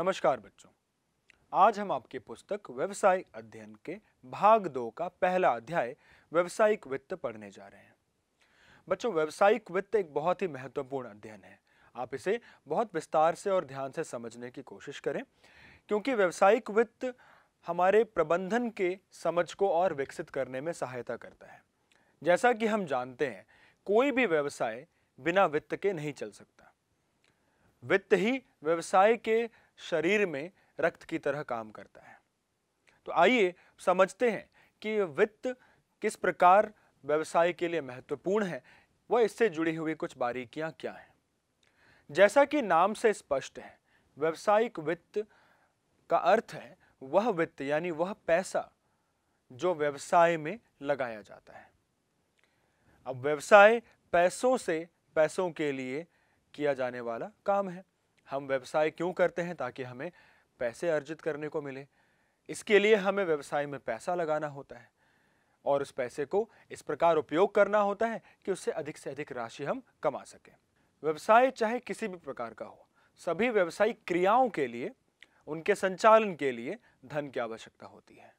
नमस्कार बच्चों आज हम आपके पुस्तक व्यवसाय अध्ययन के भाग दो का पहला अध्याय व्यवसायिक वित्त पढ़ने जा रहे हैं बच्चों व्यवसायिक वित्त एक बहुत ही महत्वपूर्ण अध्ययन है आप इसे बहुत विस्तार से और ध्यान से समझने की कोशिश करें क्योंकि व्यवसायिक वित्त हमारे प्रबंधन के समझ को और विकसित करने में सहायता करता है जैसा कि हम जानते हैं कोई भी व्यवसाय बिना वित्त के नहीं चल सकता वित्त ही व्यवसाय के शरीर में रक्त की तरह काम करता है तो आइए समझते हैं कि वित्त किस प्रकार व्यवसाय के लिए महत्वपूर्ण है व इससे जुड़ी हुई कुछ बारीकियां क्या हैं जैसा कि नाम से स्पष्ट है व्यवसायिक वित्त का अर्थ है वह वित्त यानी वह पैसा जो व्यवसाय में लगाया जाता है अब व्यवसाय पैसों से पैसों के लिए किया जाने वाला काम है हम व्यवसाय क्यों करते हैं ताकि हमें पैसे अर्जित करने को मिले इसके लिए हमें व्यवसाय में पैसा लगाना होता है और उस पैसे को इस प्रकार उपयोग करना होता है कि उससे अधिक से अधिक राशि हम कमा सकें व्यवसाय चाहे किसी भी प्रकार का हो सभी व्यवसायिक क्रियाओं के लिए उनके संचालन के लिए धन की आवश्यकता होती है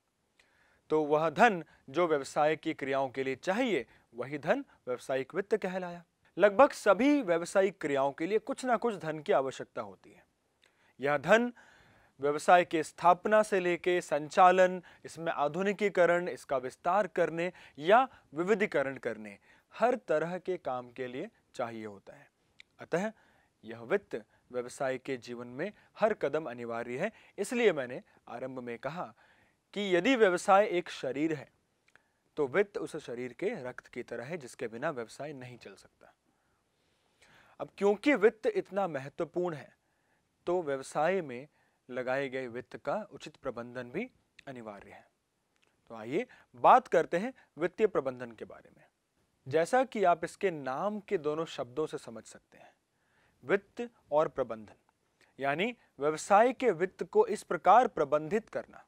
तो वह धन जो व्यवसाय की क्रियाओं के लिए चाहिए वही धन व्यवसायिक वित्त कहलाया लगभग सभी व्यवसायिक क्रियाओं के लिए कुछ ना कुछ धन की आवश्यकता होती है यह धन व्यवसाय के स्थापना से लेके संचालन इसमें आधुनिकीकरण इसका विस्तार करने या विविधीकरण करने हर तरह के काम के लिए चाहिए होता है अतः यह वित्त व्यवसाय के जीवन में हर कदम अनिवार्य है इसलिए मैंने आरंभ में कहा कि यदि व्यवसाय एक शरीर है तो वित्त उस शरीर के रक्त की तरह है जिसके बिना व्यवसाय नहीं चल सकता अब क्योंकि वित्त इतना महत्वपूर्ण है तो व्यवसाय में लगाए गए वित्त का उचित प्रबंधन भी अनिवार्य है तो आइए बात करते हैं वित्तीय प्रबंधन के बारे में जैसा कि आप इसके नाम के दोनों शब्दों से समझ सकते हैं वित्त और प्रबंधन यानी व्यवसाय के वित्त को इस प्रकार प्रबंधित करना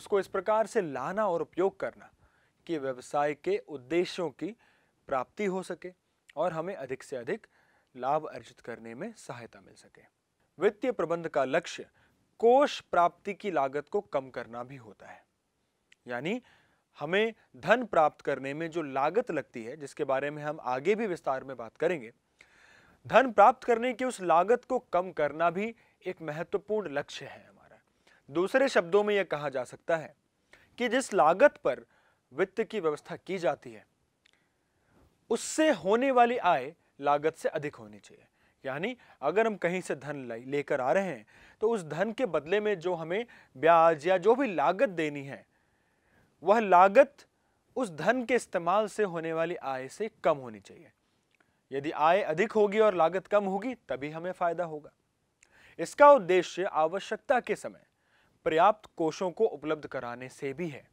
उसको इस प्रकार से लाना और उपयोग करना कि व्यवसाय के उद्देश्यों की प्राप्ति हो सके और हमें अधिक से अधिक लाभ अर्जित करने में सहायता मिल सके वित्तीय प्रबंध का लक्ष्य कोष प्राप्ति की लागत को कम करना भी होता है यानी हमें धन प्राप्त करने में जो लागत लगती है जिसके बारे में हम आगे भी विस्तार में बात करेंगे धन प्राप्त करने की उस लागत को कम करना भी एक महत्वपूर्ण लक्ष्य है हमारा दूसरे शब्दों में यह कहा जा सकता है कि जिस लागत पर वित्त की व्यवस्था की जाती है उससे होने वाली आय लागत से अधिक होनी चाहिए यानी अगर हम कहीं से धन लेकर आ रहे हैं तो उस धन के बदले में जो हमें ब्याज या जो भी लागत देनी है वह लागत उस धन के इस्तेमाल से होने वाली आय से कम होनी चाहिए यदि आय अधिक होगी और लागत कम होगी तभी हमें फायदा होगा इसका उद्देश्य आवश्यकता के समय पर्याप्त कोषों को उपलब्ध कराने से भी है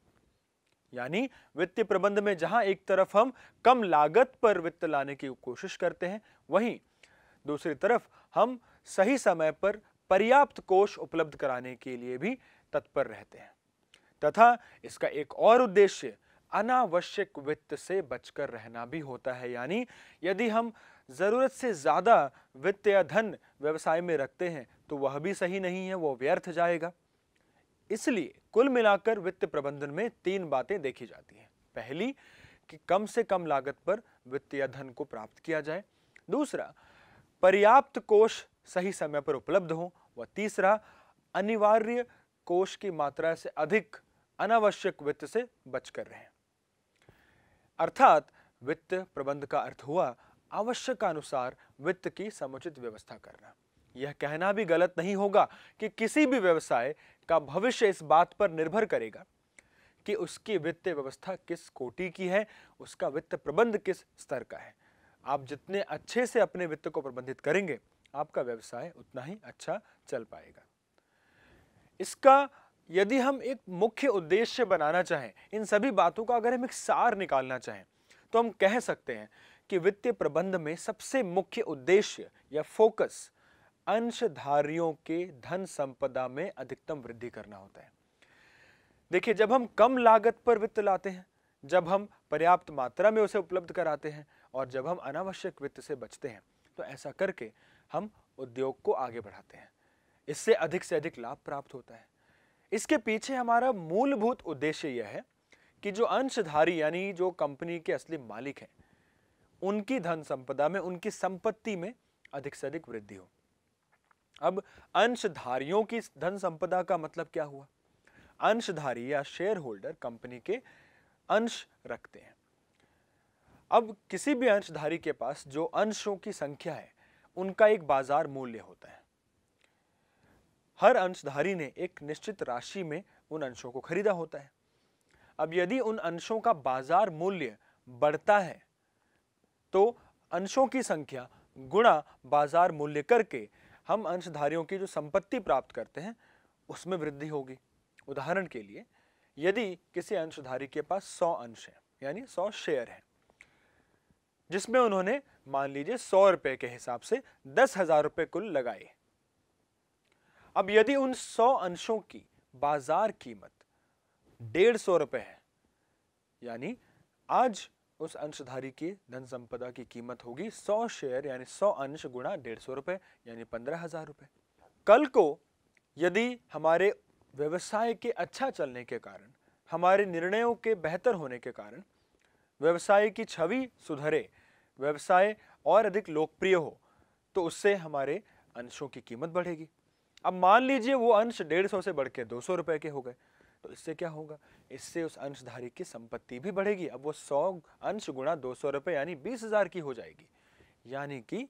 यानी वित्तीय प्रबंध में जहां एक तरफ हम कम लागत पर वित्त लाने की कोशिश करते हैं वहीं दूसरी तरफ हम सही समय पर पर्याप्त कोष उपलब्ध कराने के लिए भी तत्पर रहते हैं तथा इसका एक और उद्देश्य अनावश्यक वित्त से बचकर रहना भी होता है यानी यदि हम ज़रूरत से ज़्यादा वित्त या धन व्यवसाय में रखते हैं तो वह भी सही नहीं है वो व्यर्थ जाएगा इसलिए कुल मिलाकर वित्त प्रबंधन में तीन बातें देखी जाती हैं पहली कि कम से कम लागत पर वित्तीय धन को प्राप्त किया जाए दूसरा पर्याप्त कोष सही समय पर उपलब्ध हो व तीसरा अनिवार्य कोष की मात्रा से अधिक अनावश्यक वित्त से बचकर रहें अर्थात वित्त प्रबंध का अर्थ हुआ आवश्यकानुसार वित्त की समुचित व्यवस्था करना यह कहना भी गलत नहीं होगा कि किसी भी व्यवसाय का भविष्य इस बात पर निर्भर करेगा कि उसकी वित्तीय व्यवस्था किस कोटि की है उसका वित्त प्रबंध किस स्तर का है आप जितने अच्छे से अपने वित्त को प्रबंधित करेंगे आपका व्यवसाय उतना ही अच्छा चल पाएगा इसका यदि हम एक मुख्य उद्देश्य बनाना चाहें इन सभी बातों का अगर हम एक सार निकालना चाहें तो हम कह सकते हैं कि वित्तीय प्रबंध में सबसे मुख्य उद्देश्य या फोकस अंशधारियों के धन संपदा में अधिकतम वृद्धि करना होता है देखिए जब हम कम लागत पर वित्त लाते हैं जब हम पर्याप्त मात्रा में उसे उपलब्ध कराते हैं और जब हम अनावश्यक वित्त से बचते हैं तो ऐसा करके हम उद्योग को आगे बढ़ाते हैं इससे अधिक से अधिक लाभ प्राप्त होता है इसके पीछे हमारा मूलभूत उद्देश्य यह है कि जो अंशधारी यानी जो कंपनी के असली मालिक हैं उनकी धन संपदा में उनकी संपत्ति में अधिक से अधिक वृद्धि हो अब अंशधारियों की धन संपदा का मतलब क्या हुआ अंशधारी या शेयर होल्डर कंपनी के अंश रखते हैं अब किसी भी अंशधारी के पास जो अंशों की संख्या है उनका एक बाजार मूल्य होता है हर अंशधारी ने एक निश्चित राशि में उन अंशों को खरीदा होता है अब यदि उन अंशों का बाजार मूल्य बढ़ता है तो अंशों की संख्या गुणा बाजार मूल्य करके हम अंशधारियों की जो संपत्ति प्राप्त करते हैं उसमें वृद्धि होगी उदाहरण के लिए यदि किसी अंशधारी के पास सौ अंश हैं यानी सौ शेयर हैं जिसमें उन्होंने मान लीजिए सौ रुपए के हिसाब से दस हजार रुपए कुल लगाए अब यदि उन सौ अंशों की बाजार कीमत डेढ़ सौ रुपए है यानी आज उस अंशधारी की धन संपदा की कीमत होगी सौ शेयर यानी सौ अंश गुणा डेढ़ सौ रुपए यानी पंद्रह हजार रुपए कल को यदि हमारे व्यवसाय के अच्छा चलने के कारण हमारे निर्णयों के बेहतर होने के कारण व्यवसाय की छवि सुधरे व्यवसाय और अधिक लोकप्रिय हो तो उससे हमारे अंशों की कीमत बढ़ेगी अब मान लीजिए वो अंश डेढ़ सौ से बढ़ के दो सौ रुपए के हो गए तो इससे क्या होगा इससे उस अंशधारी की संपत्ति भी बढ़ेगी अब वो सौ अंश गुणा दो सौ रुपये यानी बीस हज़ार की हो जाएगी यानी कि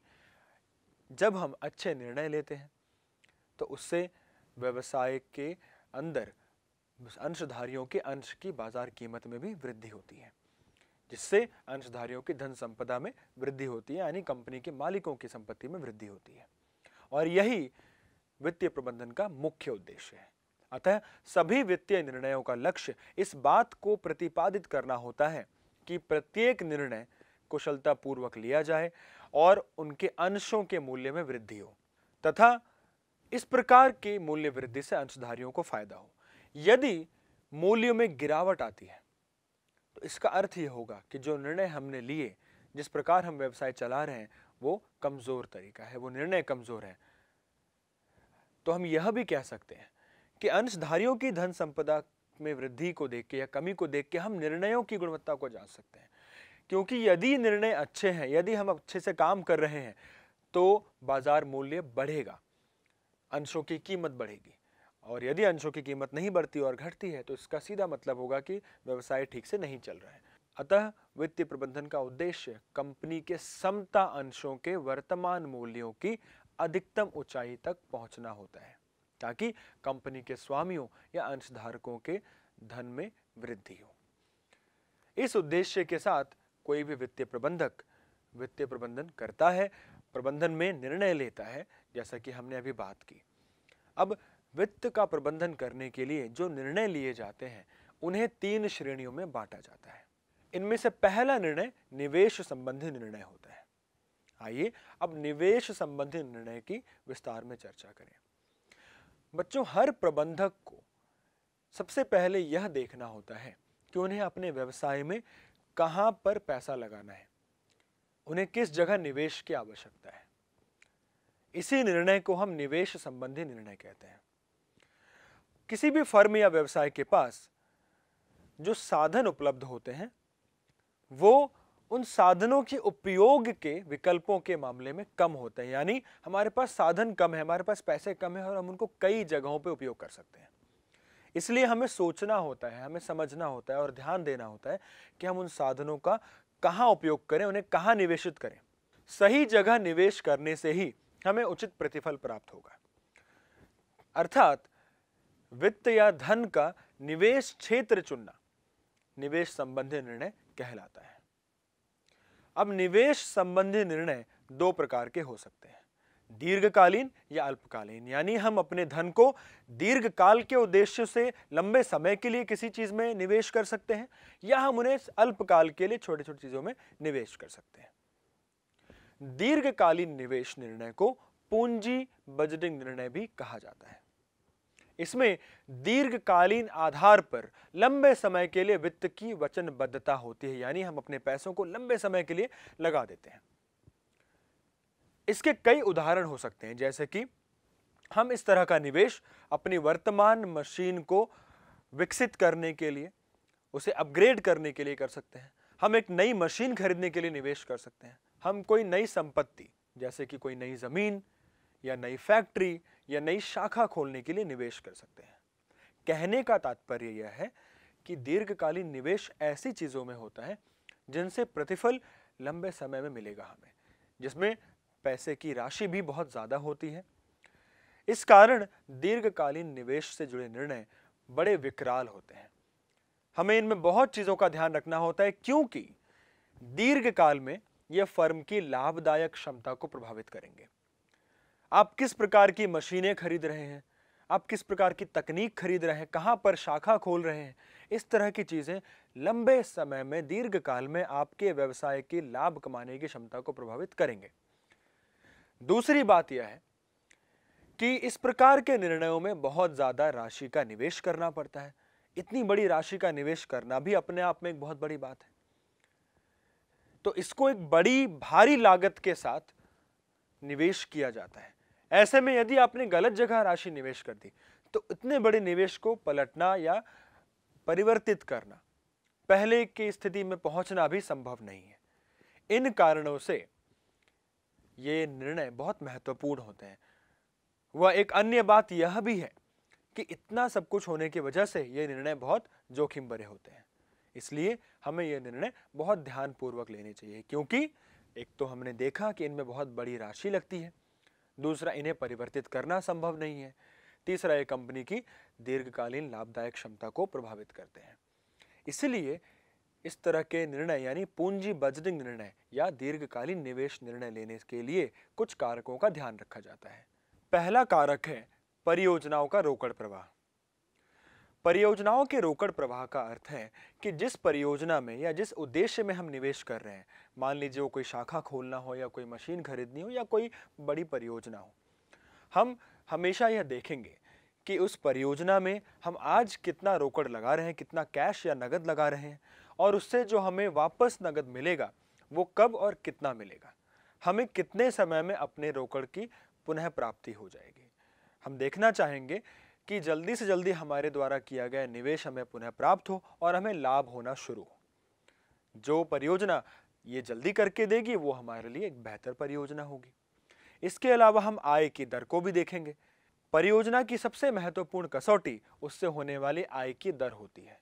जब हम अच्छे निर्णय लेते हैं तो उससे व्यवसाय के अंदर अंशधारियों के अंश की बाजार कीमत में भी वृद्धि होती है जिससे अंशधारियों की धन संपदा में वृद्धि होती है यानी कंपनी के मालिकों की संपत्ति में वृद्धि होती है और यही वित्तीय प्रबंधन का मुख्य उद्देश्य है अतः सभी वित्तीय निर्णयों का लक्ष्य इस बात को प्रतिपादित करना होता है कि प्रत्येक निर्णय कुशलतापूर्वक लिया जाए और उनके अंशों के मूल्य में वृद्धि हो तथा इस प्रकार की मूल्य वृद्धि से अंशधारियों को फायदा हो यदि मूल्यों में गिरावट आती है तो इसका अर्थ यह होगा कि जो निर्णय हमने लिए जिस प्रकार हम व्यवसाय चला रहे हैं वो कमज़ोर तरीका है वो निर्णय कमज़ोर है तो हम यह भी कह सकते हैं कि अंशधारियों की धन संपदा में वृद्धि को देख के या कमी को देख के हम निर्णयों की गुणवत्ता को जान सकते हैं क्योंकि यदि निर्णय अच्छे हैं यदि हम अच्छे से काम कर रहे हैं तो बाजार मूल्य बढ़ेगा अंशों की कीमत बढ़ेगी और यदि अंशों की कीमत नहीं बढ़ती और घटती है तो इसका सीधा मतलब होगा कि व्यवसाय ठीक से नहीं चल रहा है अतः वित्तीय प्रबंधन का उद्देश्य कंपनी के समता अंशों के वर्तमान मूल्यों की अधिकतम ऊंचाई तक पहुंचना होता है ताकि कंपनी के स्वामियों या अंशधारकों के धन में वृद्धि हो इस उद्देश्य के साथ कोई भी वित्तीय प्रबंधक वित्तीय प्रबंधन करता है प्रबंधन में निर्णय लेता है जैसा कि हमने अभी बात की अब वित्त का प्रबंधन करने के लिए जो निर्णय लिए जाते हैं उन्हें तीन श्रेणियों में बांटा जाता है इनमें से पहला निर्णय निवेश संबंधी निर्णय होता है आइए अब निवेश संबंधी निर्णय की विस्तार में चर्चा करें बच्चों हर प्रबंधक को सबसे पहले यह देखना होता है कि उन्हें अपने व्यवसाय में कहां पर पैसा लगाना है उन्हें किस जगह निवेश की आवश्यकता है इसी निर्णय को हम निवेश संबंधी निर्णय कहते हैं किसी भी फर्म या व्यवसाय के पास जो साधन उपलब्ध होते हैं वो उन साधनों के उपयोग के विकल्पों के मामले में कम होते हैं यानी हमारे पास साधन कम है हमारे पास पैसे कम है और हम उनको कई जगहों पर उपयोग कर सकते हैं इसलिए हमें सोचना होता है हमें समझना होता है और ध्यान देना होता है कि हम उन साधनों का कहाँ उपयोग करें उन्हें कहाँ निवेशित करें सही जगह निवेश करने से ही हमें उचित प्रतिफल प्राप्त होगा अर्थात वित्त या धन का निवेश क्षेत्र चुनना निवेश संबंधी निर्णय कहलाता है अब निवेश संबंधी निर्णय दो प्रकार के हो सकते हैं दीर्घकालीन या अल्पकालीन यानी हम अपने धन को दीर्घकाल के उद्देश्य से लंबे समय के लिए किसी चीज़ में निवेश कर सकते हैं या हम उन्हें अल्पकाल के लिए छोटी छोटी चीज़ों में निवेश कर सकते हैं दीर्घकालीन निवेश निर्णय को पूंजी बजटिंग निर्णय भी कहा जाता है इसमें दीर्घकालीन आधार पर लंबे समय के लिए वित्त की वचनबद्धता होती है यानी हम अपने पैसों को लंबे समय के लिए लगा देते हैं इसके कई उदाहरण हो सकते हैं जैसे कि हम इस तरह का निवेश अपनी वर्तमान मशीन को विकसित करने के लिए उसे अपग्रेड करने के लिए कर सकते हैं हम एक नई मशीन खरीदने के लिए निवेश कर सकते हैं हम कोई नई संपत्ति जैसे कि कोई नई ज़मीन या नई फैक्ट्री या नई शाखा खोलने के लिए निवेश कर सकते हैं कहने का तात्पर्य यह है कि दीर्घकालीन निवेश ऐसी चीज़ों में होता है जिनसे प्रतिफल लंबे समय में मिलेगा हमें जिसमें पैसे की राशि भी बहुत ज़्यादा होती है इस कारण दीर्घकालीन निवेश से जुड़े निर्णय बड़े विकराल होते हैं हमें इनमें बहुत चीज़ों का ध्यान रखना होता है क्योंकि दीर्घकाल में यह फर्म की लाभदायक क्षमता को प्रभावित करेंगे आप किस प्रकार की मशीनें खरीद रहे हैं आप किस प्रकार की तकनीक खरीद रहे हैं कहाँ पर शाखा खोल रहे हैं इस तरह की चीज़ें लंबे समय में दीर्घ काल में आपके व्यवसाय की लाभ कमाने की क्षमता को प्रभावित करेंगे दूसरी बात यह है कि इस प्रकार के निर्णयों में बहुत ज़्यादा राशि का निवेश करना पड़ता है इतनी बड़ी राशि का निवेश करना भी अपने आप में एक बहुत बड़ी बात है तो इसको एक बड़ी भारी लागत के साथ निवेश किया जाता है ऐसे में यदि आपने गलत जगह राशि निवेश कर दी तो इतने बड़े निवेश को पलटना या परिवर्तित करना पहले की स्थिति में पहुंचना भी संभव नहीं है इन कारणों से ये निर्णय बहुत महत्वपूर्ण होते हैं वह एक अन्य बात यह भी है कि इतना सब कुछ होने की वजह से ये निर्णय बहुत जोखिम भरे होते हैं इसलिए हमें यह निर्णय बहुत ध्यानपूर्वक लेने चाहिए क्योंकि एक तो हमने देखा कि इनमें बहुत बड़ी राशि लगती है दूसरा इन्हें परिवर्तित करना संभव नहीं है तीसरा ये कंपनी की दीर्घकालीन लाभदायक क्षमता को प्रभावित करते हैं इसलिए इस तरह के निर्णय यानी पूंजी बजटिंग निर्णय या दीर्घकालीन निवेश निर्णय लेने के लिए कुछ कारकों का ध्यान रखा जाता है पहला कारक है परियोजनाओं का रोकड़ प्रवाह परियोजनाओं के रोकड़ प्रवाह का अर्थ है कि जिस परियोजना में या जिस उद्देश्य में हम निवेश कर रहे हैं मान लीजिए वो कोई शाखा खोलना हो या कोई मशीन खरीदनी हो या कोई बड़ी परियोजना हो हम हमेशा यह देखेंगे कि उस परियोजना में हम आज कितना रोकड़ लगा रहे हैं कितना कैश या नगद लगा रहे हैं और उससे जो हमें वापस नगद मिलेगा वो कब और कितना मिलेगा हमें कितने समय में अपने रोकड़ की पुनः प्राप्ति हो जाएगी हम देखना चाहेंगे कि जल्दी से जल्दी हमारे द्वारा किया गया निवेश हमें पुनः प्राप्त हो और हमें लाभ होना शुरू हो जो परियोजना ये जल्दी करके देगी वो हमारे लिए एक बेहतर परियोजना होगी इसके अलावा हम आय की दर को भी देखेंगे परियोजना की सबसे महत्वपूर्ण कसौटी उससे होने वाली आय की दर होती है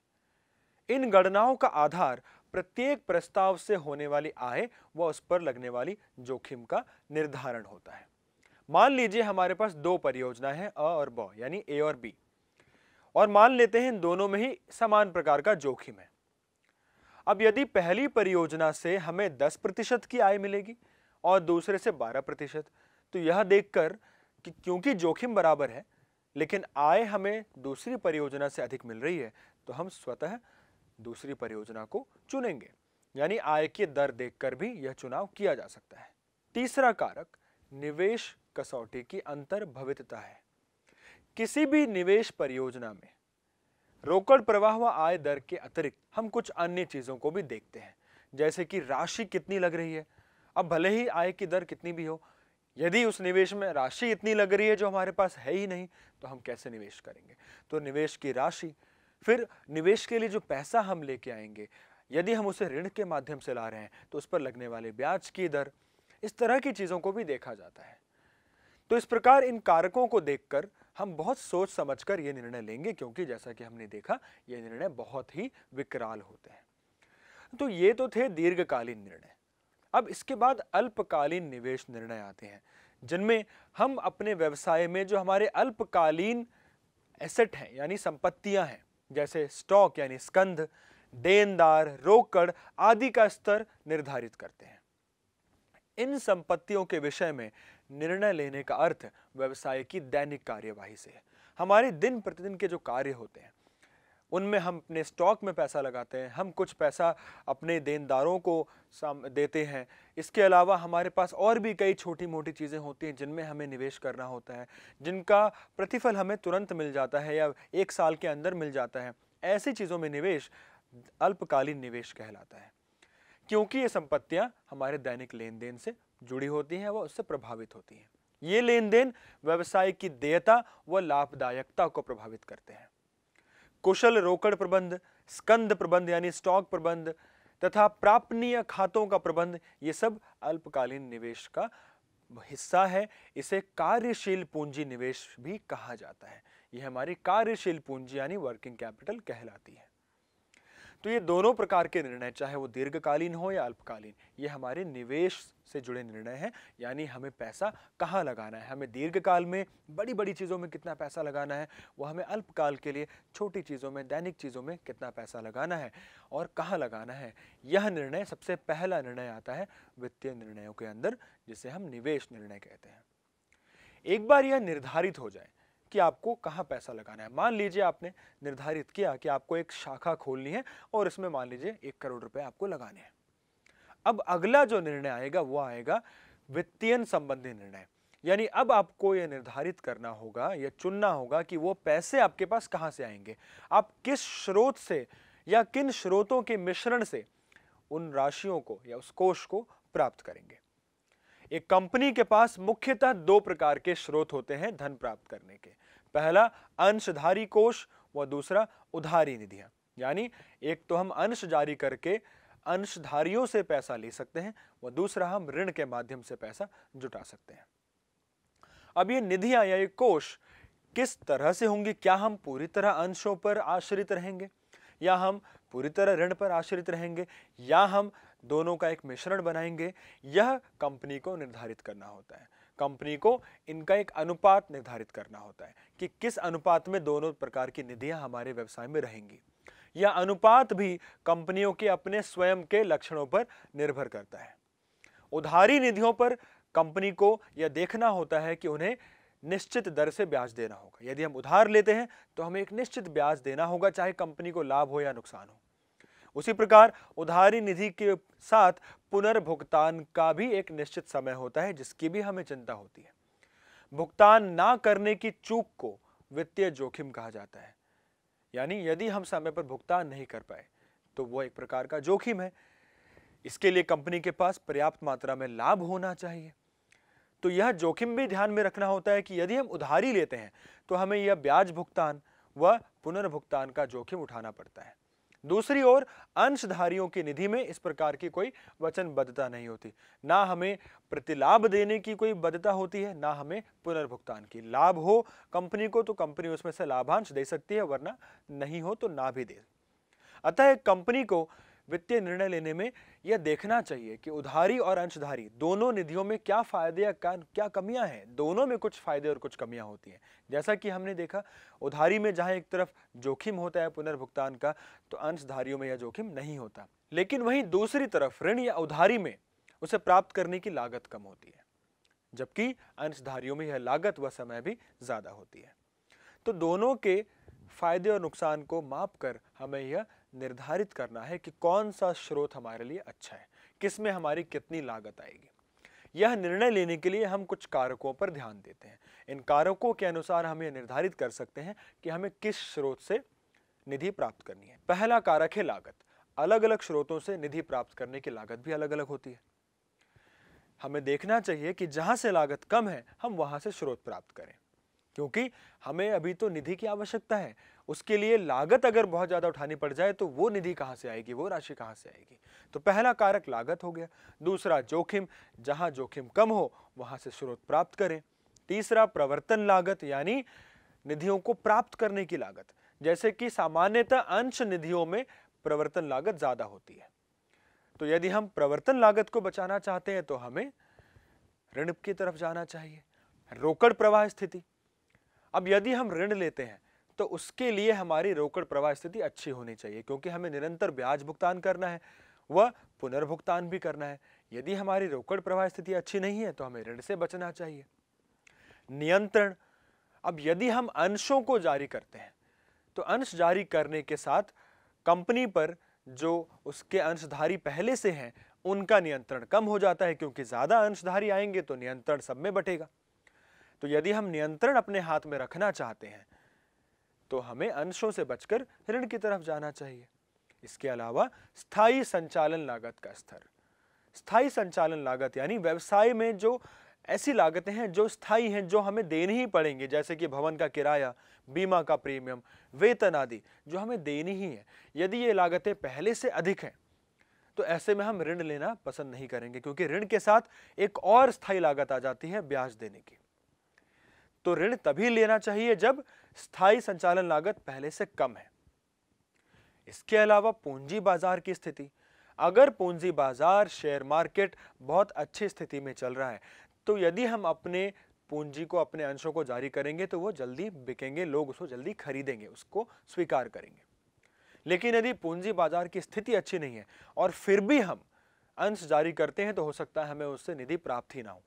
इन गणनाओं का आधार प्रत्येक प्रस्ताव से होने वाली आय व उस पर लगने वाली जोखिम का निर्धारण होता है मान लीजिए हमारे पास दो परियोजना है अ और ब यानी ए और बी और मान लेते हैं इन दोनों में ही समान प्रकार का जोखिम है अब यदि पहली परियोजना से हमें 10 प्रतिशत की आय मिलेगी और दूसरे से 12 प्रतिशत तो यह देखकर कि क्योंकि जोखिम बराबर है लेकिन आय हमें दूसरी परियोजना से अधिक मिल रही है तो हम स्वतः दूसरी परियोजना को चुनेंगे यानी आय की दर देखकर भी यह चुनाव किया जा सकता है तीसरा कारक निवेश कसौटी की अंतर भवितता है किसी भी निवेश परियोजना में रोकड़ प्रवाह व आय दर के अतिरिक्त हम कुछ अन्य चीज़ों को भी देखते हैं जैसे कि राशि कितनी लग रही है अब भले ही आय की दर कितनी भी हो यदि उस निवेश में राशि इतनी लग रही है जो हमारे पास है ही नहीं तो हम कैसे निवेश करेंगे तो निवेश की राशि फिर निवेश के लिए जो पैसा हम लेके आएंगे यदि हम उसे ऋण के माध्यम से ला रहे हैं तो उस पर लगने वाले ब्याज की दर इस तरह की चीज़ों को भी देखा जाता है तो इस प्रकार इन कारकों को देखकर हम बहुत सोच समझकर ये निर्णय लेंगे क्योंकि जैसा कि हमने देखा ये निर्णय बहुत ही विकराल होते हैं तो ये तो थे दीर्घकालीन निर्णय अब इसके बाद अल्पकालीन निवेश निर्णय आते हैं जिनमें हम अपने व्यवसाय में जो हमारे अल्पकालीन एसेट हैं यानी संपत्तियां हैं जैसे स्टॉक यानी स्कंध देनदार रोकड़ आदि का स्तर निर्धारित करते हैं इन संपत्तियों के विषय में निर्णय लेने का अर्थ व्यवसाय की दैनिक कार्यवाही से है हमारे दिन प्रतिदिन के जो कार्य होते हैं उनमें हम अपने स्टॉक में पैसा लगाते हैं हम कुछ पैसा अपने देनदारों को देते हैं इसके अलावा हमारे पास और भी कई छोटी मोटी चीज़ें होती हैं जिनमें हमें निवेश करना होता है जिनका प्रतिफल हमें तुरंत मिल जाता है या एक साल के अंदर मिल जाता है ऐसी चीज़ों में निवेश अल्पकालीन निवेश कहलाता है क्योंकि ये संपत्तियाँ हमारे दैनिक लेन देन से जुड़ी होती हैं वह उससे प्रभावित होती हैं ये लेन देन व्यवसाय की देयता व लाभदायकता को प्रभावित करते हैं कुशल रोकड़ प्रबंध स्कंद प्रबंध यानी स्टॉक प्रबंध तथा प्रापणीय खातों का प्रबंध ये सब अल्पकालीन निवेश का हिस्सा है इसे कार्यशील पूंजी निवेश भी कहा जाता है ये हमारी कार्यशील पूंजी यानी वर्किंग कैपिटल कहलाती है तो ये दोनों प्रकार के निर्णय चाहे वो दीर्घकालीन हो या अल्पकालीन ये हमारे निवेश से जुड़े निर्णय हैं यानी हमें पैसा कहाँ लगाना है हमें दीर्घकाल में बड़ी बड़ी चीज़ों में कितना पैसा लगाना है वो हमें अल्पकाल के लिए छोटी चीज़ों में दैनिक चीज़ों में कितना पैसा लगाना है और कहाँ लगाना है यह निर्णय सबसे पहला निर्णय आता है वित्तीय निर्णयों के अंदर जिसे हम निवेश निर्णय कहते हैं एक बार यह निर्धारित हो जाए कि आपको कहाँ पैसा लगाना है मान लीजिए आपने निर्धारित किया कि आपको एक शाखा खोलनी है और इसमें मान लीजिए एक करोड़ रुपए आपको लगाने हैं अब अगला जो निर्णय आएगा वो आएगा वित्तीय संबंधी निर्णय यानी अब आपको यह निर्धारित करना होगा या चुनना होगा कि वो पैसे आपके पास कहाँ से आएंगे आप किस स्रोत से या किन स्रोतों के मिश्रण से उन राशियों को या उस कोष को प्राप्त करेंगे एक कंपनी के पास मुख्यतः दो प्रकार के स्रोत होते हैं धन प्राप्त करने के पहला अंशधारी कोष व दूसरा उधारी निधियां यानी एक तो हम अंश जारी करके अंशधारियों से पैसा ले सकते हैं व दूसरा हम ऋण के माध्यम से पैसा जुटा सकते हैं अब ये निधियां या ये कोष किस तरह से होंगी क्या हम पूरी तरह अंशों पर आश्रित रहेंगे या हम पूरी तरह ऋण पर आश्रित रहेंगे या हम दोनों का एक मिश्रण बनाएंगे यह कंपनी को निर्धारित करना होता है कंपनी को इनका एक अनुपात निर्धारित करना होता है कि किस अनुपात में दोनों प्रकार की निधियां हमारे व्यवसाय में रहेंगी यह अनुपात भी कंपनियों के अपने स्वयं के लक्षणों पर निर्भर करता है उधारी निधियों पर कंपनी को यह देखना होता है कि उन्हें निश्चित दर से ब्याज देना होगा यदि हम उधार लेते हैं तो हमें एक निश्चित ब्याज देना होगा चाहे कंपनी को लाभ हो या नुकसान हो उसी प्रकार उधारी निधि के साथ पुनर्भुगतान का भी एक निश्चित समय होता है जिसकी भी हमें चिंता होती है भुगतान ना करने की चूक को वित्तीय जोखिम कहा जाता है यानी यदि हम समय पर भुगतान नहीं कर पाए तो वो एक प्रकार का जोखिम है इसके लिए कंपनी के पास पर्याप्त मात्रा में लाभ होना चाहिए तो यह जोखिम भी ध्यान में रखना होता है कि यदि हम उधारी लेते हैं तो हमें यह ब्याज भुगतान व पुनर्भुगतान का जोखिम उठाना पड़ता है दूसरी ओर अंशधारियों की निधि में इस प्रकार की कोई वचनबद्धता नहीं होती ना हमें प्रतिलाभ देने की कोई बद्धता होती है ना हमें पुनर्भुगतान की लाभ हो कंपनी को तो कंपनी उसमें से लाभांश दे सकती है वरना नहीं हो तो ना भी दे अतः कंपनी को वित्तीय निर्णय लेने में यह देखना चाहिए कि उधारी और अंशधारी दोनों निधियों में क्या फायदे या क्या कमियां हैं दोनों में कुछ फायदे और कुछ कमियां होती हैं जैसा कि हमने देखा उधारी में जहां एक तरफ जोखिम होता है पुनर्भुगतान का तो अंशधारियों में यह जोखिम नहीं होता लेकिन वहीं दूसरी तरफ ऋण या उधारी में उसे प्राप्त करने की लागत कम होती है जबकि अंशधारियों में यह लागत व समय भी ज़्यादा होती है तो दोनों के फायदे और नुकसान को माप कर हमें यह निर्धारित करना है कि कौन सा स्रोत हमारे लिए अच्छा है किस में हमारी कितनी लागत आएगी यह निर्णय लेने के लिए हम कुछ कारकों पर ध्यान देते हैं इन कारकों के अनुसार हम यह निर्धारित कर सकते हैं कि हमें किस स्रोत से निधि प्राप्त करनी है पहला कारक है लागत अलग अलग स्रोतों से निधि प्राप्त करने की लागत भी अलग अलग होती है हमें देखना चाहिए कि जहां से लागत कम है हम वहां से स्रोत प्राप्त करें क्योंकि हमें अभी तो निधि की आवश्यकता है उसके लिए लागत अगर बहुत ज़्यादा उठानी पड़ जाए तो वो निधि कहाँ से आएगी वो राशि कहाँ से आएगी तो पहला कारक लागत हो गया दूसरा जोखिम जहाँ जोखिम कम हो वहाँ से स्रोत प्राप्त करें तीसरा प्रवर्तन लागत यानी निधियों को प्राप्त करने की लागत जैसे कि सामान्यतः अंश निधियों में प्रवर्तन लागत ज़्यादा होती है तो यदि हम प्रवर्तन लागत को बचाना चाहते हैं तो हमें ऋण की तरफ जाना चाहिए रोकड़ प्रवाह स्थिति अब यदि हम ऋण लेते हैं तो उसके लिए हमारी रोकड़ प्रवाह स्थिति अच्छी होनी चाहिए क्योंकि हमें निरंतर ब्याज भुगतान करना है व पुनर्भुगतान भी करना है यदि हमारी रोकड़ प्रवाह स्थिति अच्छी नहीं है तो हमें ऋण से बचना चाहिए नियंत्रण अब यदि हम अंशों को जारी करते हैं तो अंश जारी करने के साथ कंपनी पर जो उसके अंशधारी पहले से हैं उनका नियंत्रण कम हो जाता है क्योंकि ज़्यादा अंशधारी आएंगे तो नियंत्रण सब में बटेगा तो यदि हम नियंत्रण अपने हाथ में रखना चाहते हैं तो हमें अंशों से बचकर ऋण की तरफ जाना चाहिए इसके अलावा स्थायी संचालन लागत का स्तर स्थायी संचालन लागत यानी व्यवसाय में जो ऐसी लागतें हैं जो स्थायी हैं जो हमें देनी ही पड़ेंगे जैसे कि भवन का किराया बीमा का प्रीमियम वेतन आदि जो हमें देनी ही है यदि ये लागतें पहले से अधिक हैं तो ऐसे में हम ऋण लेना पसंद नहीं करेंगे क्योंकि ऋण के साथ एक और स्थायी लागत आ जाती है ब्याज देने की तो ऋण तभी लेना चाहिए जब स्थायी संचालन लागत पहले से कम है इसके अलावा पूंजी बाजार की स्थिति अगर पूंजी बाजार शेयर मार्केट बहुत अच्छी स्थिति में चल रहा है तो यदि हम अपने पूंजी को अपने अंशों को जारी करेंगे तो वो जल्दी बिकेंगे लोग उसको जल्दी खरीदेंगे उसको स्वीकार करेंगे लेकिन यदि पूंजी बाजार की स्थिति अच्छी नहीं है और फिर भी हम अंश जारी करते हैं तो हो सकता है हमें उससे निधि प्राप्त ही ना हो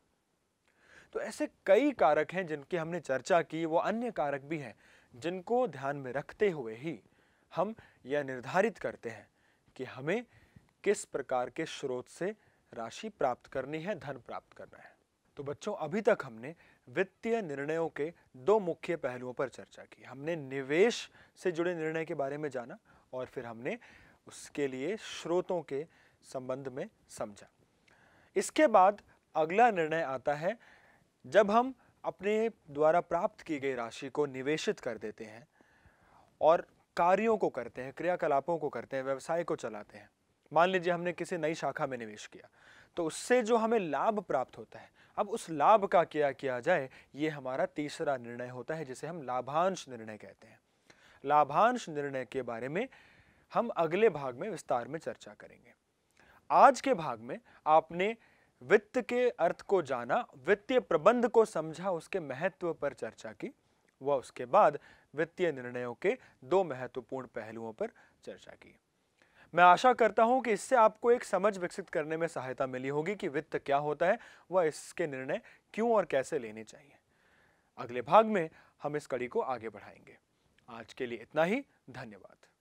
तो ऐसे कई कारक हैं जिनकी हमने चर्चा की वो अन्य कारक भी हैं जिनको ध्यान में रखते हुए ही हम यह निर्धारित करते हैं कि हमें किस प्रकार के स्रोत से राशि प्राप्त करनी है धन प्राप्त करना है तो बच्चों अभी तक हमने वित्तीय निर्णयों के दो मुख्य पहलुओं पर चर्चा की हमने निवेश से जुड़े निर्णय के बारे में जाना और फिर हमने उसके लिए स्रोतों के संबंध में समझा इसके बाद अगला निर्णय आता है जब हम अपने द्वारा प्राप्त की गई राशि को निवेशित कर देते हैं और कार्यों को करते हैं क्रियाकलापों को करते हैं व्यवसाय को चलाते हैं मान लीजिए हमने किसी नई शाखा में निवेश किया तो उससे जो हमें लाभ प्राप्त होता है अब उस लाभ का क्या किया जाए ये हमारा तीसरा निर्णय होता है जिसे हम लाभांश निर्णय कहते हैं लाभांश निर्णय के बारे में हम अगले भाग में विस्तार में चर्चा करेंगे आज के भाग में आपने वित्त के अर्थ को जाना वित्तीय प्रबंध को समझा उसके महत्व पर चर्चा की व उसके बाद वित्तीय निर्णयों के दो महत्वपूर्ण पहलुओं पर चर्चा की मैं आशा करता हूं कि इससे आपको एक समझ विकसित करने में सहायता मिली होगी कि वित्त क्या होता है व इसके निर्णय क्यों और कैसे लेने चाहिए अगले भाग में हम इस कड़ी को आगे बढ़ाएंगे आज के लिए इतना ही धन्यवाद